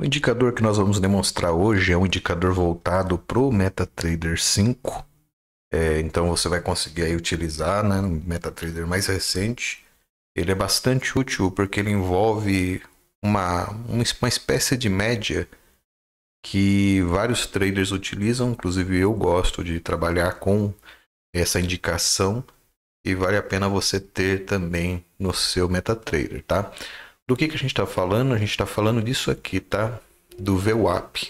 O indicador que nós vamos demonstrar hoje é um indicador voltado para o MetaTrader 5. É, então você vai conseguir aí utilizar né, no MetaTrader mais recente. Ele é bastante útil porque ele envolve uma, uma espécie de média que vários traders utilizam, inclusive eu gosto de trabalhar com essa indicação e vale a pena você ter também no seu MetaTrader, tá? Do que, que a gente está falando? A gente está falando disso aqui, tá? Do VWAP.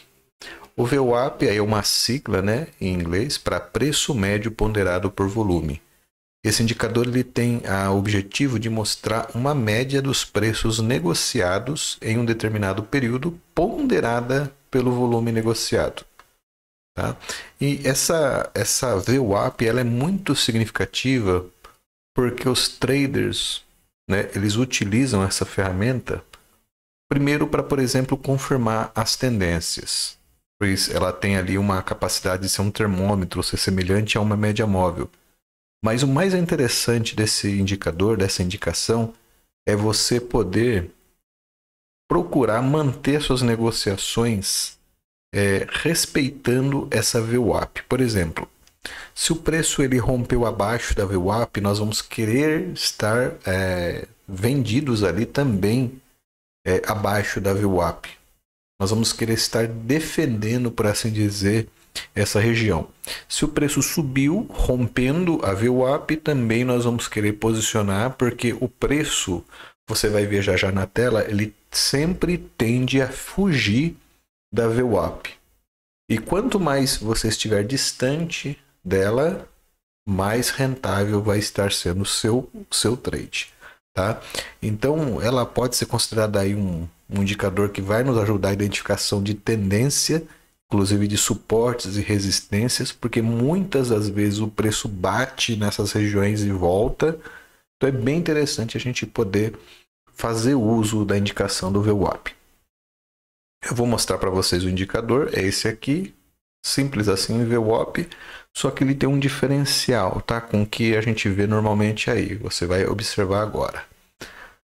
O VWAP é uma sigla né, em inglês para preço médio ponderado por volume. Esse indicador ele tem o objetivo de mostrar uma média dos preços negociados em um determinado período ponderada pelo volume negociado. Tá? E essa, essa VWAP ela é muito significativa porque os traders né? Eles utilizam essa ferramenta primeiro para, por exemplo, confirmar as tendências, pois ela tem ali uma capacidade de ser um termômetro, ser semelhante a uma média móvel. Mas o mais interessante desse indicador, dessa indicação, é você poder procurar manter suas negociações é, respeitando essa VWAP. Por exemplo, se o preço ele rompeu abaixo da VWAP, nós vamos querer estar é, vendidos ali também é, abaixo da VWAP. Nós vamos querer estar defendendo, por assim dizer, essa região. Se o preço subiu, rompendo a VWAP, também nós vamos querer posicionar, porque o preço, você vai ver já já na tela, ele sempre tende a fugir da VWAP. E quanto mais você estiver distante dela, mais rentável vai estar sendo o seu, seu trade. Tá? Então, ela pode ser considerada aí um, um indicador que vai nos ajudar a identificação de tendência, inclusive de suportes e resistências, porque muitas das vezes o preço bate nessas regiões e volta. Então, é bem interessante a gente poder fazer uso da indicação do VWAP. Eu vou mostrar para vocês o indicador, é esse aqui, simples assim, VWAP, só que ele tem um diferencial, tá? Com o que a gente vê normalmente aí, você vai observar agora.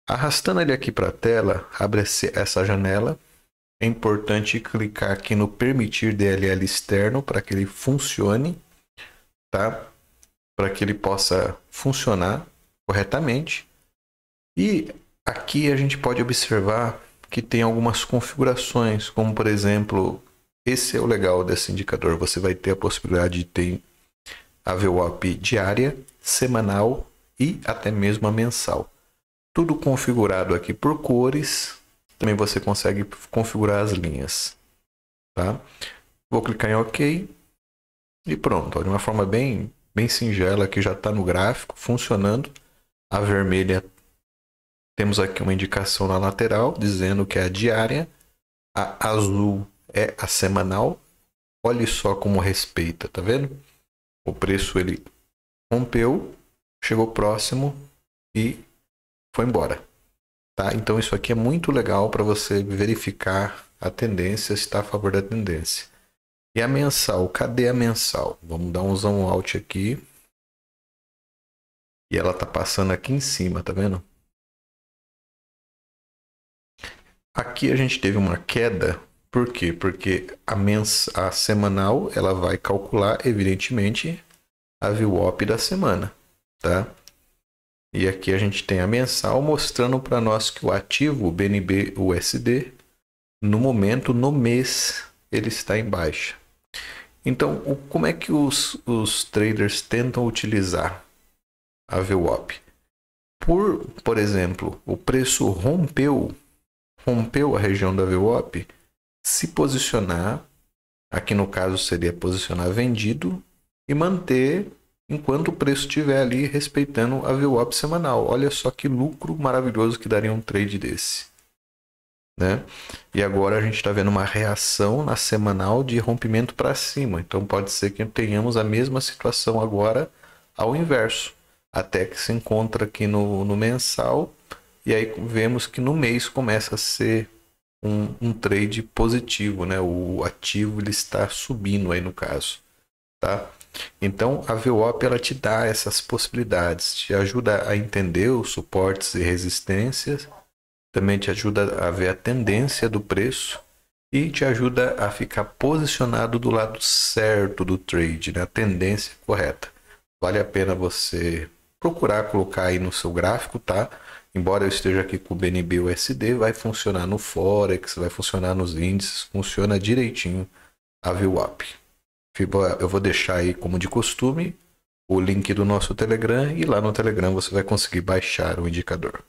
Arrastando ele aqui para a tela, abre essa janela. É importante clicar aqui no permitir DLL externo para que ele funcione, tá? Para que ele possa funcionar corretamente. E aqui a gente pode observar que tem algumas configurações, como por exemplo, esse é o legal desse indicador. Você vai ter a possibilidade de ter a VWAP diária, semanal e até mesmo a mensal. Tudo configurado aqui por cores. Também você consegue configurar as linhas. Tá? Vou clicar em OK. E pronto. De uma forma bem, bem singela que já está no gráfico, funcionando. A vermelha temos aqui uma indicação na lateral dizendo que é a diária. A azul é a semanal. Olhe só como respeita, tá vendo? O preço ele rompeu, chegou próximo e foi embora. Tá? Então isso aqui é muito legal para você verificar a tendência, se está a favor da tendência. E a mensal, cadê a mensal? Vamos dar um zoom out aqui. E ela tá passando aqui em cima, tá vendo? Aqui a gente teve uma queda por quê? Porque a, mens a semanal ela vai calcular, evidentemente, a VWAP da semana, tá? E aqui a gente tem a mensal mostrando para nós que o ativo, o BNB USD, no momento, no mês, ele está em baixa. Então, o, como é que os, os traders tentam utilizar a VWAP? Por, por exemplo, o preço rompeu, rompeu a região da VWAP, se posicionar, aqui no caso seria posicionar vendido, e manter enquanto o preço estiver ali respeitando a VWAP semanal. Olha só que lucro maravilhoso que daria um trade desse. Né? E agora a gente está vendo uma reação na semanal de rompimento para cima. Então pode ser que tenhamos a mesma situação agora ao inverso. Até que se encontra aqui no, no mensal. E aí vemos que no mês começa a ser um, um trade positivo, né? O ativo ele está subindo aí no caso, tá? Então a VWAP ela te dá essas possibilidades, te ajuda a entender os suportes e resistências, também te ajuda a ver a tendência do preço e te ajuda a ficar posicionado do lado certo do trade, na né? tendência correta. Vale a pena você procurar colocar aí no seu gráfico, tá? Embora eu esteja aqui com o BNB USD, vai funcionar no Forex, vai funcionar nos índices, funciona direitinho a VWAP. Eu vou deixar aí, como de costume, o link do nosso Telegram e lá no Telegram você vai conseguir baixar o indicador.